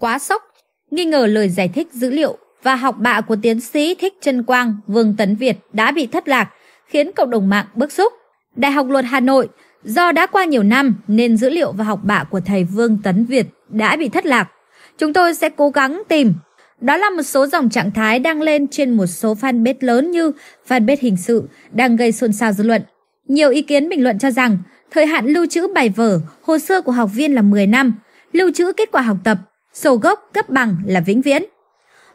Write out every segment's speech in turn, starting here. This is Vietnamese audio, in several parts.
quá sốc, nghi ngờ lời giải thích dữ liệu và học bạ của tiến sĩ Thích Trân Quang, Vương Tấn Việt đã bị thất lạc, khiến cộng đồng mạng bức xúc. Đại học Luật Hà Nội, do đã qua nhiều năm nên dữ liệu và học bạ của thầy Vương Tấn Việt đã bị thất lạc. Chúng tôi sẽ cố gắng tìm. Đó là một số dòng trạng thái đang lên trên một số fanpage lớn như fanpage hình sự đang gây xôn xao dư luận. Nhiều ý kiến bình luận cho rằng thời hạn lưu trữ bài vở, hồ sơ của học viên là 10 năm, lưu trữ kết quả học tập sổ gốc cấp bằng là vĩnh viễn.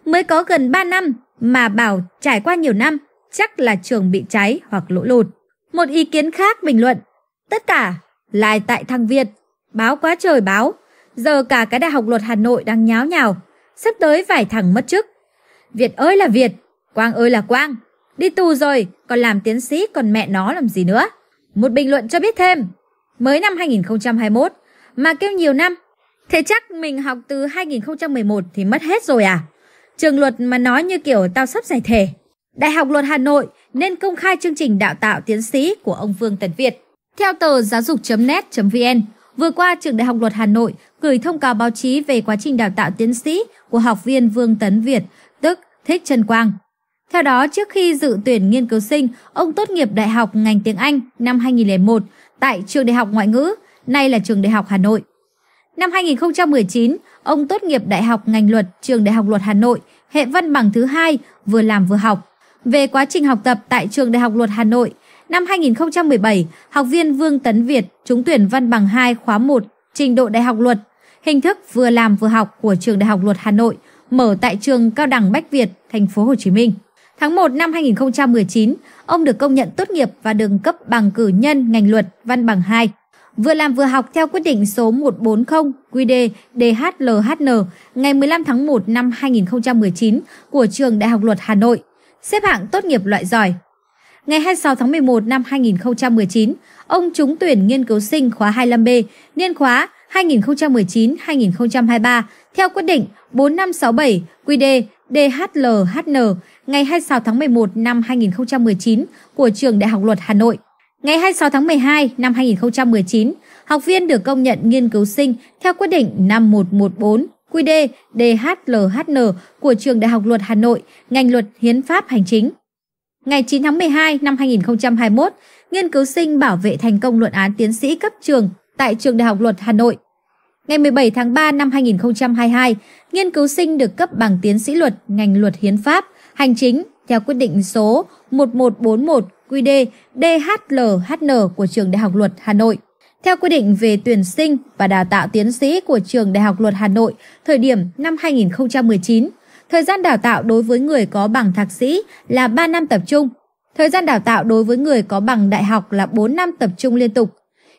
Mới có gần 3 năm mà bảo trải qua nhiều năm, chắc là trường bị cháy hoặc lũ lụt. Một ý kiến khác bình luận, tất cả lại tại thằng Việt, báo quá trời báo, giờ cả cái Đại học Luật Hà Nội đang nháo nhào, sắp tới vài thẳng mất chức. Việt ơi là Việt, Quang ơi là Quang, đi tù rồi, còn làm tiến sĩ còn mẹ nó làm gì nữa. Một bình luận cho biết thêm, mới năm 2021, mà kêu nhiều năm Thế chắc mình học từ 2011 thì mất hết rồi à? Trường luật mà nói như kiểu tao sắp giải thể. Đại học Luật Hà Nội nên công khai chương trình đào tạo tiến sĩ của ông Vương Tấn Việt. Theo tờ giáo dục.net.vn, vừa qua Trường Đại học Luật Hà Nội gửi thông cáo báo chí về quá trình đào tạo tiến sĩ của học viên Vương Tấn Việt, tức Thích Trân Quang. Theo đó, trước khi dự tuyển nghiên cứu sinh, ông tốt nghiệp đại học ngành tiếng Anh năm 2001 tại Trường Đại học Ngoại ngữ, nay là Trường Đại học Hà Nội. Năm 2019, ông tốt nghiệp Đại học ngành luật, trường Đại học Luật Hà Nội, hệ văn bằng thứ hai, vừa làm vừa học. Về quá trình học tập tại trường Đại học Luật Hà Nội, năm 2017, học viên Vương Tấn Việt trúng tuyển văn bằng 2 khóa 1 trình độ Đại học Luật, hình thức vừa làm vừa học của trường Đại học Luật Hà Nội mở tại trường Cao đẳng Bách Việt, thành phố Hồ Chí Minh. Tháng 1 năm 2019, ông được công nhận tốt nghiệp và được cấp bằng cử nhân ngành luật văn bằng 2 vừa làm vừa học theo quyết định số 140 QD DHLHN ngày 15 tháng 1 năm 2019 của Trường Đại học Luật Hà Nội, xếp hạng tốt nghiệp loại giỏi. Ngày 26 tháng 11 năm 2019, ông trúng tuyển nghiên cứu sinh khóa 25B, niên khóa 2019-2023 theo quyết định 4567 QD DHLHN ngày 26 tháng 11 năm 2019 của Trường Đại học Luật Hà Nội. Ngày 26 tháng 12 năm 2019, học viên được công nhận nghiên cứu sinh theo quyết định 5114 QD DHLHN của Trường Đại học Luật Hà Nội, ngành luật hiến pháp hành chính. Ngày 9 tháng 12 năm 2021, nghiên cứu sinh bảo vệ thành công luận án tiến sĩ cấp trường tại Trường Đại học Luật Hà Nội. Ngày 17 tháng 3 năm 2022, nghiên cứu sinh được cấp bằng tiến sĩ luật ngành luật hiến pháp, hành chính theo quyết định số 1141 QD DHLHN của Trường Đại học Luật Hà Nội. Theo quy định về tuyển sinh và đào tạo tiến sĩ của Trường Đại học Luật Hà Nội thời điểm năm 2019, thời gian đào tạo đối với người có bằng thạc sĩ là 3 năm tập trung, thời gian đào tạo đối với người có bằng đại học là 4 năm tập trung liên tục.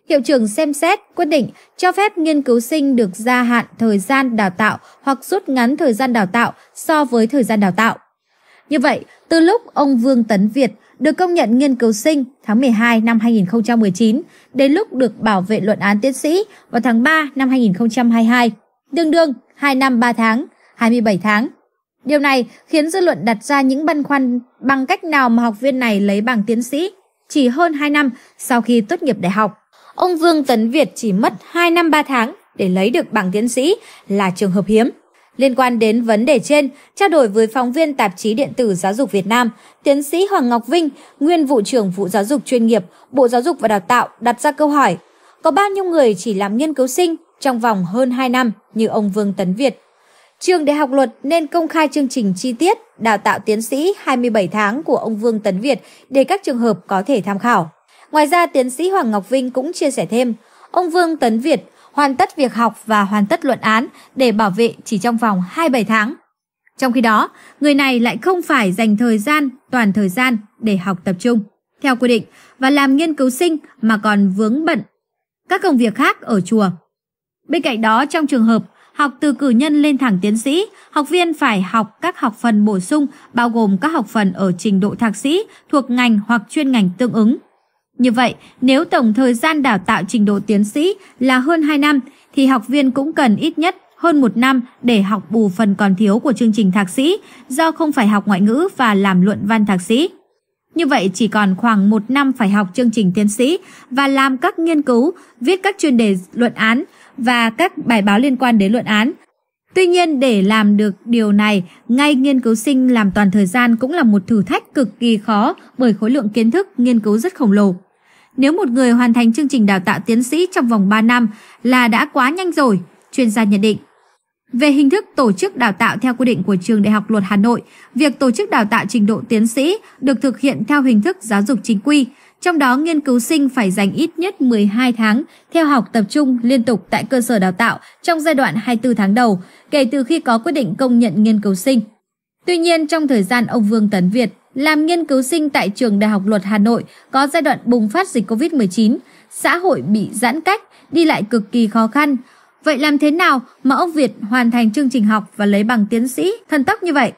Hiệu trưởng xem xét quyết định cho phép nghiên cứu sinh được gia hạn thời gian đào tạo hoặc rút ngắn thời gian đào tạo so với thời gian đào tạo. Như vậy, từ lúc ông Vương Tấn Việt được công nhận nghiên cứu sinh tháng 12 năm 2019 đến lúc được bảo vệ luận án tiến sĩ vào tháng 3 năm 2022, tương đương 2 năm 3 tháng, 27 tháng. Điều này khiến dư luận đặt ra những băn khoăn bằng cách nào mà học viên này lấy bằng tiến sĩ chỉ hơn 2 năm sau khi tốt nghiệp đại học. Ông Vương Tấn Việt chỉ mất 2 năm 3 tháng để lấy được bằng tiến sĩ là trường hợp hiếm. Liên quan đến vấn đề trên, trao đổi với phóng viên tạp chí điện tử Giáo dục Việt Nam, tiến sĩ Hoàng Ngọc Vinh, nguyên vụ trưởng vụ giáo dục chuyên nghiệp, Bộ Giáo dục và Đào tạo đặt ra câu hỏi: Có bao nhiêu người chỉ làm nghiên cứu sinh trong vòng hơn 2 năm như ông Vương Tấn Việt? Trường Đại học Luật nên công khai chương trình chi tiết đào tạo tiến sĩ 27 tháng của ông Vương Tấn Việt để các trường hợp có thể tham khảo. Ngoài ra, tiến sĩ Hoàng Ngọc Vinh cũng chia sẻ thêm, ông Vương Tấn Việt hoàn tất việc học và hoàn tất luận án để bảo vệ chỉ trong vòng 27 tháng. Trong khi đó, người này lại không phải dành thời gian, toàn thời gian để học tập trung, theo quy định, và làm nghiên cứu sinh mà còn vướng bận các công việc khác ở chùa. Bên cạnh đó, trong trường hợp học từ cử nhân lên thẳng tiến sĩ, học viên phải học các học phần bổ sung bao gồm các học phần ở trình độ thạc sĩ thuộc ngành hoặc chuyên ngành tương ứng như vậy, nếu tổng thời gian đào tạo trình độ tiến sĩ là hơn 2 năm, thì học viên cũng cần ít nhất hơn 1 năm để học bù phần còn thiếu của chương trình thạc sĩ do không phải học ngoại ngữ và làm luận văn thạc sĩ. Như vậy chỉ còn khoảng 1 năm phải học chương trình tiến sĩ và làm các nghiên cứu, viết các chuyên đề luận án và các bài báo liên quan đến luận án. Tuy nhiên để làm được điều này, ngay nghiên cứu sinh làm toàn thời gian cũng là một thử thách cực kỳ khó bởi khối lượng kiến thức nghiên cứu rất khổng lồ. Nếu một người hoàn thành chương trình đào tạo tiến sĩ trong vòng 3 năm là đã quá nhanh rồi, chuyên gia nhận định. Về hình thức tổ chức đào tạo theo quy định của Trường Đại học Luật Hà Nội, việc tổ chức đào tạo trình độ tiến sĩ được thực hiện theo hình thức giáo dục chính quy, trong đó nghiên cứu sinh phải dành ít nhất 12 tháng theo học tập trung liên tục tại cơ sở đào tạo trong giai đoạn 24 tháng đầu kể từ khi có quyết định công nhận nghiên cứu sinh. Tuy nhiên, trong thời gian ông Vương Tấn Việt làm nghiên cứu sinh tại Trường Đại học Luật Hà Nội có giai đoạn bùng phát dịch COVID-19, xã hội bị giãn cách, đi lại cực kỳ khó khăn. Vậy làm thế nào mà ông Việt hoàn thành chương trình học và lấy bằng tiến sĩ thần tốc như vậy?